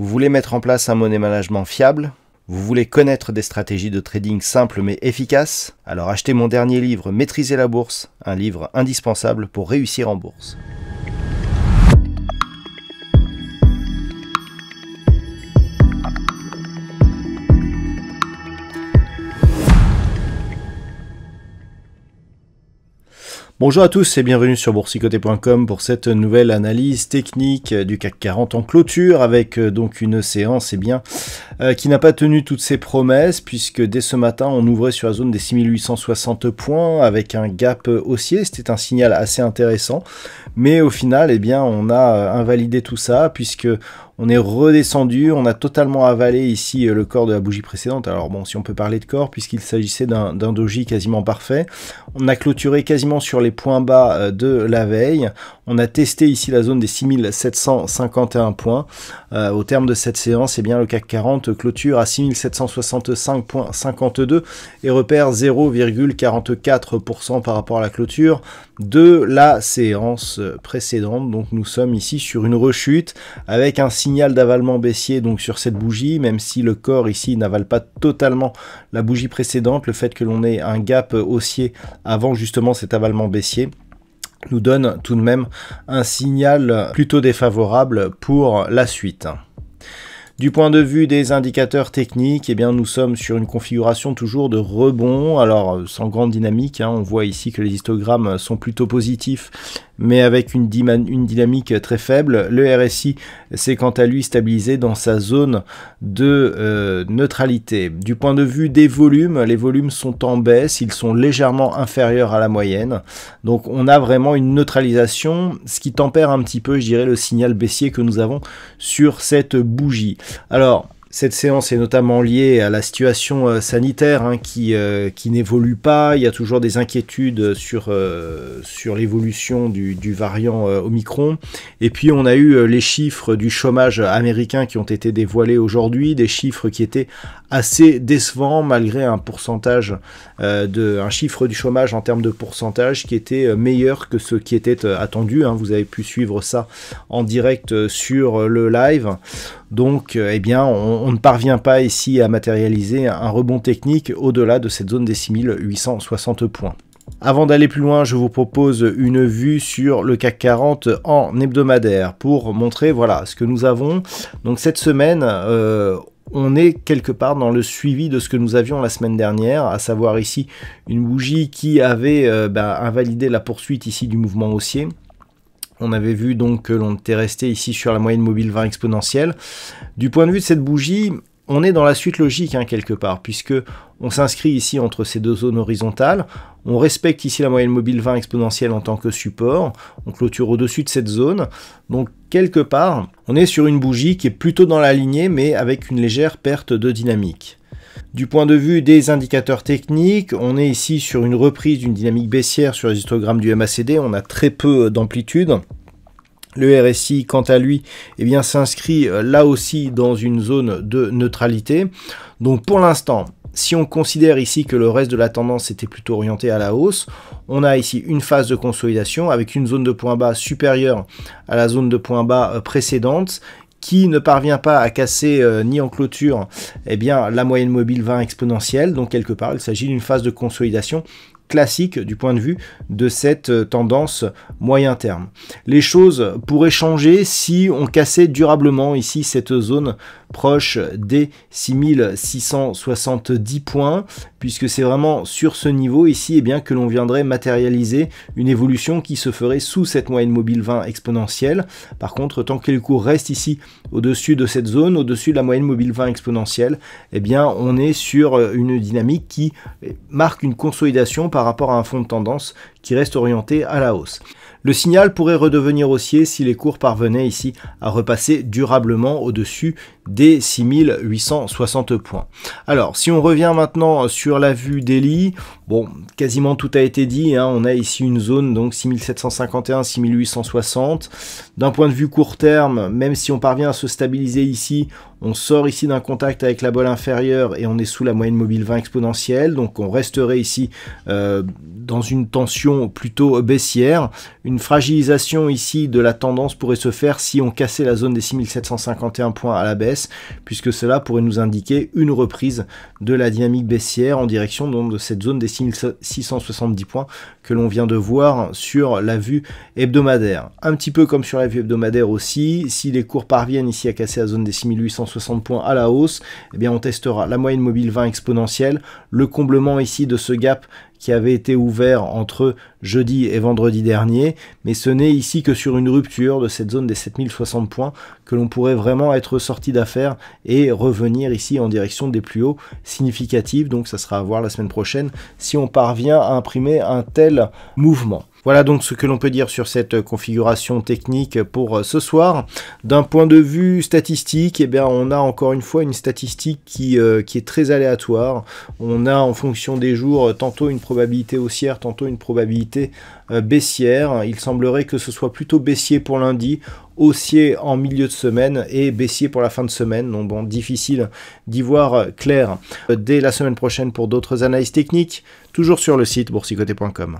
Vous voulez mettre en place un monnaie management fiable Vous voulez connaître des stratégies de trading simples mais efficaces Alors achetez mon dernier livre Maîtriser la bourse, un livre indispensable pour réussir en bourse. Bonjour à tous et bienvenue sur boursicoté.com pour cette nouvelle analyse technique du CAC 40 en clôture avec euh, donc une séance eh bien euh, qui n'a pas tenu toutes ses promesses puisque dès ce matin on ouvrait sur la zone des 6860 points avec un gap euh, haussier, c'était un signal assez intéressant mais au final et eh bien on a invalidé tout ça puisque on est redescendu, on a totalement avalé ici euh, le corps de la bougie précédente. Alors bon, si on peut parler de corps, puisqu'il s'agissait d'un doji quasiment parfait. On a clôturé quasiment sur les points bas euh, de la veille. On a testé ici la zone des 6751 points. Euh, au terme de cette séance, eh bien, le CAC 40 clôture à 6765.52 et repère 0,44% par rapport à la clôture de la séance précédente. Donc nous sommes ici sur une rechute avec un signal d'avalement baissier donc sur cette bougie, même si le corps ici n'avale pas totalement la bougie précédente, le fait que l'on ait un gap haussier avant justement cet avalement baissier nous donne tout de même un signal plutôt défavorable pour la suite. Du point de vue des indicateurs techniques, eh bien, nous sommes sur une configuration toujours de rebond, alors euh, sans grande dynamique, hein, on voit ici que les histogrammes sont plutôt positifs mais avec une, dynamique très faible. Le RSI s'est quant à lui stabilisé dans sa zone de euh, neutralité. Du point de vue des volumes, les volumes sont en baisse, ils sont légèrement inférieurs à la moyenne. Donc on a vraiment une neutralisation, ce qui tempère un petit peu, je dirais, le signal baissier que nous avons sur cette bougie. Alors, cette séance est notamment liée à la situation euh, sanitaire hein, qui, euh, qui n'évolue pas. Il y a toujours des inquiétudes sur, euh, sur l'évolution du, variant Omicron. Et puis on a eu les chiffres du chômage américain qui ont été dévoilés aujourd'hui, des chiffres qui étaient assez décevants malgré un pourcentage de un chiffre du chômage en termes de pourcentage qui était meilleur que ce qui était attendu. Hein. Vous avez pu suivre ça en direct sur le live. Donc, euh, eh bien, on, ne parvient pas ici à matérialiser un rebond technique au-delà de cette zone des 6860 points. Avant d'aller plus loin, je vous propose une vue sur le CAC 40 en hebdomadaire pour montrer voilà ce que nous avons. Donc cette semaine, euh, on est quelque part dans le suivi de ce que nous avions la semaine dernière, à savoir ici une bougie qui avait euh, ben, invalidé la poursuite ici du mouvement haussier on avait vu donc que l'on était resté ici sur la moyenne mobile 20 exponentielle. Du point de vue de cette bougie, on est dans la suite logique hein, quelque part, puisque on s'inscrit ici entre ces deux zones horizontales, on respecte ici la moyenne mobile 20 exponentielle en tant que support, on clôture au-dessus de cette zone, donc quelque part, on est sur une bougie qui est plutôt dans la lignée, mais avec une légère perte de dynamique. Du point de vue des indicateurs techniques, on est ici sur une reprise d'une dynamique baissière sur les histogrammes du MACD, on a très peu euh, d'amplitude. Le RSI, quant à lui, eh s'inscrit euh, là aussi dans une zone de neutralité. Donc pour l'instant, si on considère ici que le reste de la tendance était plutôt orienté à la hausse, on a ici une phase de consolidation avec une zone de point bas supérieure à la zone de point bas euh, précédente qui ne parvient pas à casser euh, ni en clôture eh bien, la moyenne mobile 20 exponentielle. Donc quelque part, il s'agit d'une phase de consolidation classique du point de vue de cette euh, tendance moyen terme. Les choses pourraient changer si on cassait durablement ici cette zone proche des 6670 points, puisque c'est vraiment sur ce niveau ici et eh bien, que l'on viendrait matérialiser une évolution qui se ferait sous cette moyenne mobile 20 exponentielle. Par contre, tant que le cours reste ici au-dessus de cette zone, au-dessus de la moyenne mobile 20 exponentielle, et eh bien, on est sur euh, une dynamique qui marque une consolidation par par rapport à un fond de tendance qui reste orienté à la hausse. Le signal pourrait redevenir haussier si les cours parvenaient ici à repasser durablement au-dessus des 6860 points. Alors, si on revient maintenant sur la vue d'Eli, bon, quasiment tout a été dit, hein. on a ici une zone donc 6751, 6860. D'un point de vue court terme, même si on parvient à se stabiliser ici, on sort ici d'un contact avec la bolle inférieure et on est sous la moyenne mobile 20 exponentielle, donc on resterait ici euh, dans une tension plutôt baissière. Une fragilisation ici de la tendance pourrait se faire si on cassait la zone des 6751 points à la baisse, puisque cela pourrait nous indiquer une reprise de la dynamique baissière en direction de cette zone des 6670 points que l'on vient de voir sur la vue hebdomadaire. Un petit peu comme sur la vue hebdomadaire aussi, si les cours parviennent ici à casser la zone des 6860 points à la hausse, eh bien on testera la moyenne mobile 20 exponentielle, le comblement ici de ce gap qui avait été ouvert entre jeudi et vendredi dernier, mais ce n'est ici que sur une rupture de cette zone des 7060 points que l'on pourrait vraiment être sorti d'affaires et revenir ici en direction des plus hauts significatifs, donc ça sera à voir la semaine prochaine si on parvient à imprimer un tel mouvement. Voilà donc ce que l'on peut dire sur cette configuration technique pour euh, ce soir. D'un point de vue statistique, eh bien, on a encore une fois une statistique qui, euh, qui est très aléatoire. On a en fonction des jours euh, tantôt une probabilité haussière, tantôt une probabilité baissière. Il semblerait que ce soit plutôt baissier pour lundi, haussier en milieu de semaine et baissier pour la fin de semaine. Donc bon, difficile d'y voir clair. Dès la semaine prochaine pour d'autres analyses techniques, toujours sur le site boursicoté.com.